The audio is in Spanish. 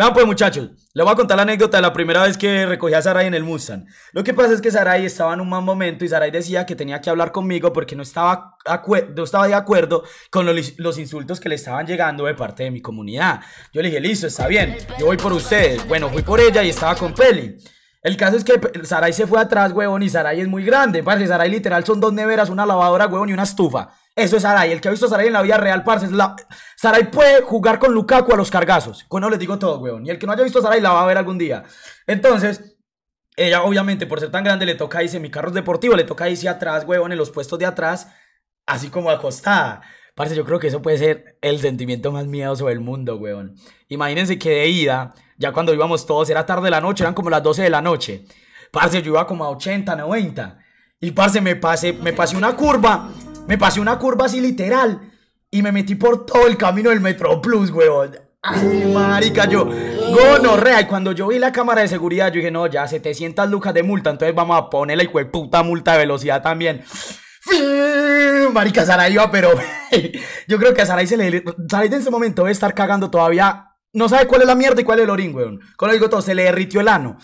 Vean pues muchachos, les voy a contar la anécdota de la primera vez que recogí a Saray en el Mustang. Lo que pasa es que Saray estaba en un mal momento y Saray decía que tenía que hablar conmigo porque no estaba, estaba de acuerdo con los, insultos que le estaban llegando de parte de mi comunidad. Yo le dije, listo, está bien, yo voy por ustedes. Bueno, fui por ella y estaba con Peli. El caso es que Saray se fue atrás, huevón, y Saray es muy grande. Parce, Saray literal son dos neveras, una lavadora, huevón, y una estufa. Eso es Saray. El que ha visto a Saray en la vida real, parce, es la... Saray puede jugar con Lukaku a los cargazos. Con no les digo todo, weón. Y el que no haya visto a Saray la va a ver algún día. Entonces, ella obviamente por ser tan grande le toca irse, mi carro es deportivo, le toca irse atrás, weón, en los puestos de atrás, así como acostada. Parce, yo creo que eso puede ser el sentimiento más miedoso del mundo, weón. Imagínense que de ida, ya cuando íbamos todos, era tarde de la noche, eran como las 12 de la noche. Parce, yo iba como a 80, 90. Y parce, me pasé, me pasé una curva me pasé una curva así literal y me metí por todo el camino del Metro Plus, weón. Ay, marica, yo gonorrea. Y cuando yo vi la cámara de seguridad, yo dije, no, ya 700 lucas de multa, entonces vamos a ponerle hijo puta multa de velocidad también. Marica, Saray iba, pero yo creo que a Saray se le. Saray en ese momento debe estar cagando todavía. No sabe cuál es la mierda y cuál es el orín, weón. Con el goto todo, se le derritió el ano.